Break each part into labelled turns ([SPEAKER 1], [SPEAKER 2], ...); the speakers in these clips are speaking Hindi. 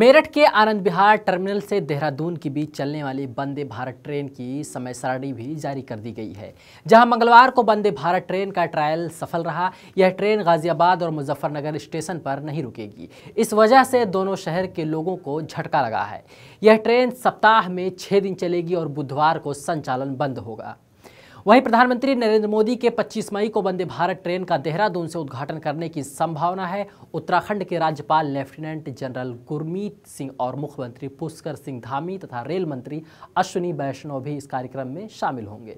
[SPEAKER 1] मेरठ के आनंद विहार टर्मिनल से देहरादून के बीच चलने वाली वंदे भारत ट्रेन की समय सारणी भी जारी कर दी गई है जहां मंगलवार को वंदे भारत ट्रेन का ट्रायल सफल रहा यह ट्रेन गाजियाबाद और मुजफ्फरनगर स्टेशन पर नहीं रुकेगी इस वजह से दोनों शहर के लोगों को झटका लगा है यह ट्रेन सप्ताह में छः दिन चलेगी और बुधवार को संचालन बंद होगा वहीं प्रधानमंत्री नरेंद्र मोदी के 25 मई को वंदे भारत ट्रेन का देहरादून से उद्घाटन करने की संभावना है उत्तराखंड के राज्यपाल लेफ्टिनेंट जनरल गुरमीत सिंह और मुख्यमंत्री पुष्कर सिंह धामी तथा रेल मंत्री अश्विनी वैष्णव भी इस कार्यक्रम में शामिल होंगे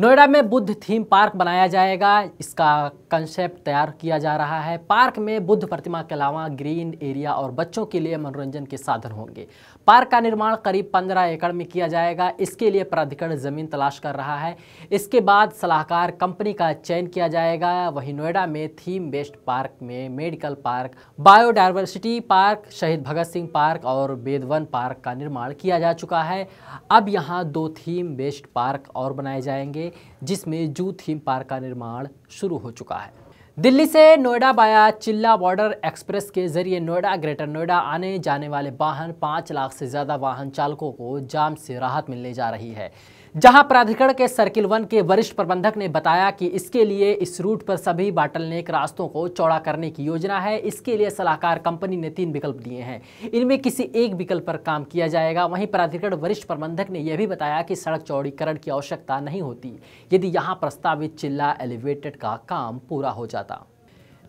[SPEAKER 1] नोएडा में बुद्ध थीम पार्क बनाया जाएगा इसका कंसेप्ट तैयार किया जा रहा है पार्क में बुद्ध प्रतिमा के अलावा ग्रीन एरिया और बच्चों के लिए मनोरंजन के साधन होंगे पार्क का निर्माण करीब 15 एकड़ में किया जाएगा इसके लिए प्राधिकरण जमीन तलाश कर रहा है इसके बाद सलाहकार कंपनी का चयन किया जाएगा वहीं नोएडा में थीम बेस्ड पार्क में medical park biodiversity park Shaheed Bhagat Singh park और बेदवन पार्क का निर्माण किया जा चुका है अब यहाँ दो थीम बेस्ड पार्क और बनाए जाएंगे में जिसमें जू थीम पार्क का निर्माण शुरू हो चुका है दिल्ली से नोएडा बाया चिल्ला बॉर्डर एक्सप्रेस के जरिए नोएडा ग्रेटर नोएडा आने जाने वाले वाहन पाँच लाख से ज़्यादा वाहन चालकों को जाम से राहत मिलने जा रही है जहां प्राधिकरण के सर्किल वन के वरिष्ठ प्रबंधक ने बताया कि इसके लिए इस रूट पर सभी बाटलनेक रास्तों को चौड़ा करने की योजना है इसके लिए सलाहकार कंपनी ने तीन विकल्प दिए हैं इनमें किसी एक विकल्प पर काम किया जाएगा वहीं प्राधिकरण वरिष्ठ प्रबंधक ने यह भी बताया कि सड़क चौड़ीकरण की आवश्यकता नहीं होती यदि यहाँ प्रस्तावित चिल्ला एलिवेटेड का काम पूरा हो जाता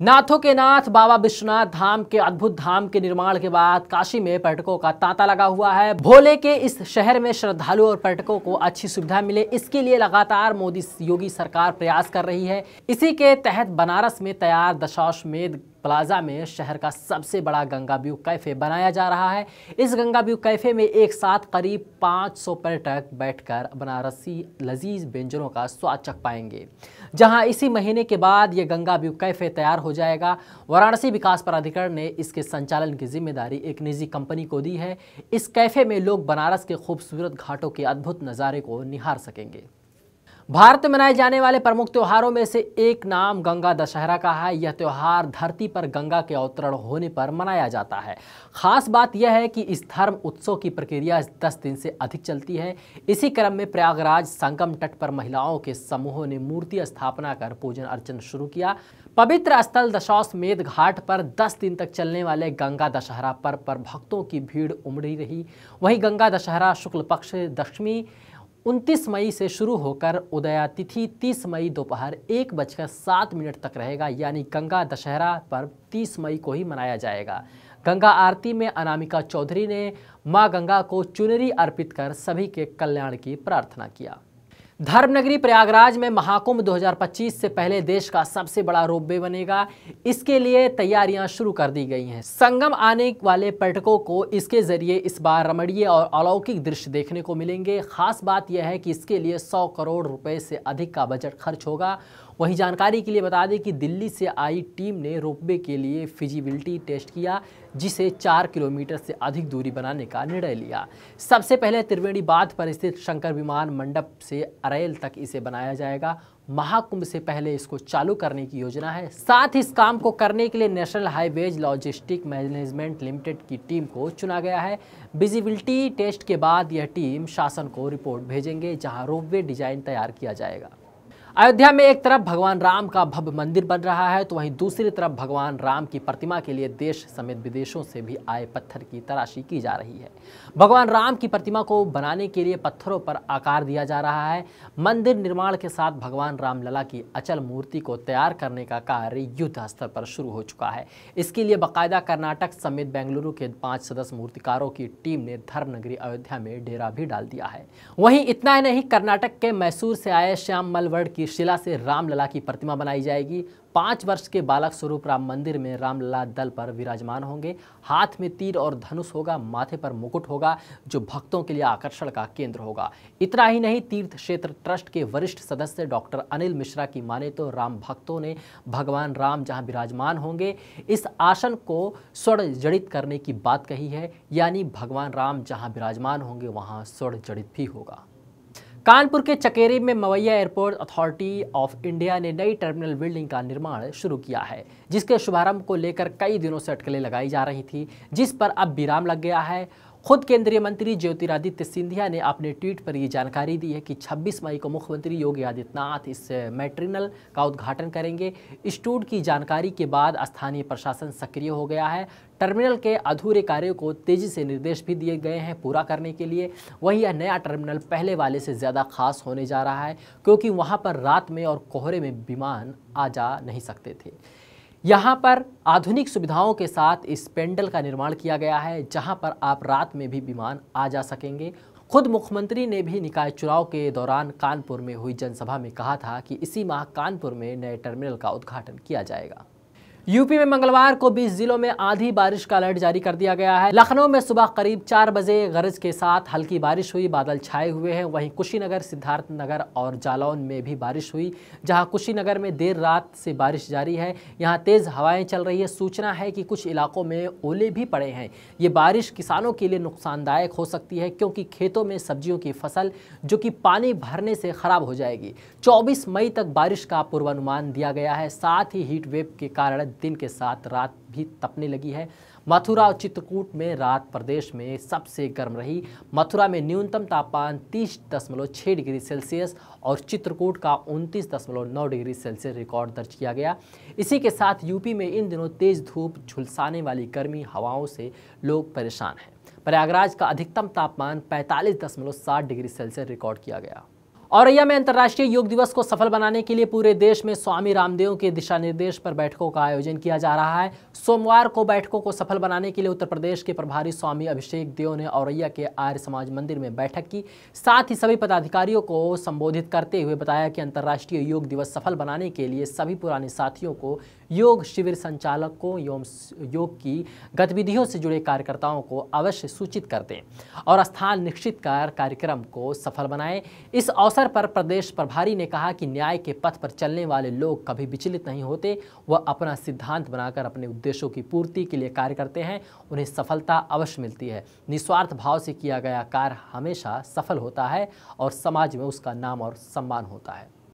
[SPEAKER 1] नाथों के नाथ बाबा विश्वनाथ धाम के अद्भुत धाम के निर्माण के बाद काशी में पर्यटकों का तांता लगा हुआ है भोले के इस शहर में श्रद्धालु और पर्यटकों को अच्छी सुविधा मिले इसके लिए लगातार मोदी योगी सरकार प्रयास कर रही है इसी के तहत बनारस में तैयार दशाश्वमेध प्लाजा में शहर का सबसे बड़ा गंगा व्यू कैफ़े बनाया जा रहा है इस गंगा व्यू कैफ़े में एक साथ करीब 500 पर्यटक बैठकर बनारसी लजीज व्यंजनों का स्वाद चख पाएंगे जहां इसी महीने के बाद ये गंगा व्यू कैफ़े तैयार हो जाएगा वाराणसी विकास प्राधिकरण ने इसके संचालन की जिम्मेदारी एक निजी कंपनी को दी है इस कैफ़े में लोग बनारस के खूबसूरत घाटों के अद्भुत नज़ारे को निहार सकेंगे भारत में मनाए जाने वाले प्रमुख त्योहारों में से एक नाम गंगा दशहरा का है यह त्यौहार धरती पर गंगा के अवतरण होने पर मनाया जाता है खास बात यह है कि इस धर्म उत्सव की प्रक्रिया दस दिन से अधिक चलती है इसी क्रम में प्रयागराज संगम तट पर महिलाओं के समूहों ने मूर्ति स्थापना कर पूजन अर्चन शुरू किया पवित्र स्थल दशाश्वमेध घाट पर दस दिन तक चलने वाले गंगा दशहरा पर्व पर भक्तों की भीड़ उमड़ी रही वहीं गंगा दशहरा शुक्ल पक्ष दशमी उनतीस मई से शुरू होकर उदया तिथि तीस मई दोपहर एक बजकर सात मिनट तक रहेगा यानी गंगा दशहरा पर्व तीस मई को ही मनाया जाएगा गंगा आरती में अनामिका चौधरी ने माँ गंगा को चुनरी अर्पित कर सभी के कल्याण की प्रार्थना किया धर्मनगरी प्रयागराज में महाकुंभ 2025 से पहले देश का सबसे बड़ा रोपवे बनेगा इसके लिए तैयारियां शुरू कर दी गई हैं संगम आने वाले पर्यटकों को इसके जरिए इस बार रमणीय और अलौकिक दृश्य देखने को मिलेंगे खास बात यह है कि इसके लिए 100 करोड़ रुपए से अधिक का बजट खर्च होगा वहीं जानकारी के लिए बता दें कि दिल्ली से आई टीम ने रोपवे के लिए फिजिबिलिटी टेस्ट किया जिसे चार किलोमीटर से अधिक दूरी बनाने का निर्णय लिया सबसे पहले त्रिवेणी बांध पर स्थित शंकर विमान मंडप से अरेल तक इसे बनाया जाएगा महाकुंभ से पहले इसको चालू करने की योजना है साथ ही इस काम को करने के लिए National Highways Logistic Management Limited की टीम को चुना गया है विजिबिलिटी टेस्ट के बाद यह टीम शासन को रिपोर्ट भेजेंगे जहां रोपवे डिजाइन तैयार किया जाएगा अयोध्या में एक तरफ भगवान राम का भव्य मंदिर बन रहा है तो वहीं दूसरी तरफ भगवान राम की प्रतिमा के लिए देश समेत विदेशों से भी आए पत्थर की तराशी की जा रही है भगवान राम की प्रतिमा को बनाने के लिए पत्थरों पर आकार दिया जा रहा है मंदिर निर्माण के साथ भगवान रामलला की अचल मूर्ति को तैयार करने का कार्य युद्ध स्तर पर शुरू हो चुका है इसके लिए बाकायदा कर्नाटक समेत बेंगलुरु के पाँच सदस्य मूर्तिकारों की टीम ने धर्मनगरी अयोध्या में डेरा भी डाल दिया है वहीं इतना ही नहीं कर्नाटक के मैसूर से आए श्याम मलवड़ की की शिला से रामलला की प्रतिमा बनाई जाएगी पाँच वर्ष के बालक स्वरूप राम मंदिर में रामलला दल पर विराजमान होंगे हाथ में तीर और धनुष होगा माथे पर मुकुट होगा जो भक्तों के लिए आकर्षण का केंद्र होगा इतना ही नहीं तीर्थ क्षेत्र ट्रस्ट के वरिष्ठ सदस्य डॉक्टर अनिल मिश्रा की माने तो राम भक्तों ने भगवान राम जहाँ विराजमान होंगे इस आसन को स्वर्ण जड़ित करने की बात कही है यानी भगवान राम जहाँ विराजमान होंगे वहाँ स्वर्ण जड़ित भी होगा कानपुर के चकेरी में Mawaiya Airport Authority of India ने नई टर्मिनल बिल्डिंग का निर्माण शुरू किया है जिसके शुभारंभ को लेकर कई दिनों से अटकलें लगाई जा रही थी जिस पर अब विराम लग गया है खुद केंद्रीय मंत्री ज्योतिरादित्य सिंधिया ने अपने ट्वीट पर ये जानकारी दी है कि 26 मई को मुख्यमंत्री योगी आदित्यनाथ इस मेट्रिनल का उद्घाटन करेंगे इस टूट की जानकारी के बाद स्थानीय प्रशासन सक्रिय हो गया है टर्मिनल के अधूरे कार्यों को तेजी से निर्देश भी दिए गए हैं पूरा करने के लिए वही यह नया टर्मिनल पहले वाले से ज़्यादा खास होने जा रहा है क्योंकि वहाँ पर रात में और कोहरे में विमान आ जा नहीं सकते थे यहाँ पर आधुनिक सुविधाओं के साथ इस पेंडल का निर्माण किया गया है जहाँ पर आप रात में भी विमान आ जा सकेंगे खुद मुख्यमंत्री ने भी निकाय चुनाव के दौरान कानपुर में हुई जनसभा में कहा था कि इसी माह कानपुर में नए टर्मिनल का उद्घाटन किया जाएगा यूपी में मंगलवार को 20 जिलों में आधी बारिश का अलर्ट जारी कर दिया गया है लखनऊ में सुबह करीब चार बजे गरज के साथ हल्की बारिश हुई बादल छाए हुए हैं वहीं कुशीनगर सिद्धार्थ नगर और जालौन में भी बारिश हुई जहां कुशीनगर में देर रात से बारिश जारी है यहां तेज़ हवाएं चल रही है सूचना है कि कुछ इलाकों में ओले भी पड़े हैं ये बारिश किसानों के लिए नुकसानदायक हो सकती है क्योंकि खेतों में सब्जियों की फसल जो कि पानी भरने से ख़राब हो जाएगी चौबीस मई तक बारिश का पूर्वानुमान दिया गया है साथ ही हीट वेव के कारण दिन के साथ रात भी तपने लगी है मथुरा और चित्रकूट में रात प्रदेश में सबसे गर्म रही मथुरा में न्यूनतम तापमान तीस दशमलव डिग्री सेल्सियस और चित्रकूट का उनतीस दशमलव नौ डिग्री सेल्सियस रिकॉर्ड दर्ज किया गया इसी के साथ यूपी में इन दिनों तेज़ धूप झुलसाने वाली गर्मी हवाओं से लोग परेशान हैं प्रयागराज का अधिकतम तापमान पैंतालीस दशमलव सात डिग्री सेल्सियस रिकॉर्ड किया गया औरैया में अंतर्राष्ट्रीय योग दिवस को सफल बनाने के लिए पूरे देश में स्वामी रामदेव के दिशा निर्देश पर बैठकों का आयोजन किया जा रहा है सोमवार को बैठकों को सफल बनाने के लिए उत्तर प्रदेश के प्रभारी स्वामी अभिषेक देव ने औरैया के आर्य समाज मंदिर में बैठक की साथ ही सभी पदाधिकारियों को संबोधित करते हुए बताया कि अंतर्राष्ट्रीय योग दिवस सफल बनाने के लिए सभी पुराने साथियों को योग शिविर संचालकों को एवं योग की गतिविधियों से जुड़े कार्यकर्ताओं को अवश्य सूचित कर दें और स्थान निश्चित कर कार्यक्रम को सफल बनाएं इस अवसर अवसर पर प्रदेश प्रभारी ने कहा कि न्याय के पथ पर चलने वाले लोग कभी विचलित नहीं होते वह अपना सिद्धांत बनाकर अपने उद्देश्यों की पूर्ति के लिए कार्य करते हैं उन्हें सफलता अवश्य मिलती है निस्वार्थ भाव से किया गया कार्य हमेशा सफल होता है और समाज में उसका नाम और सम्मान होता है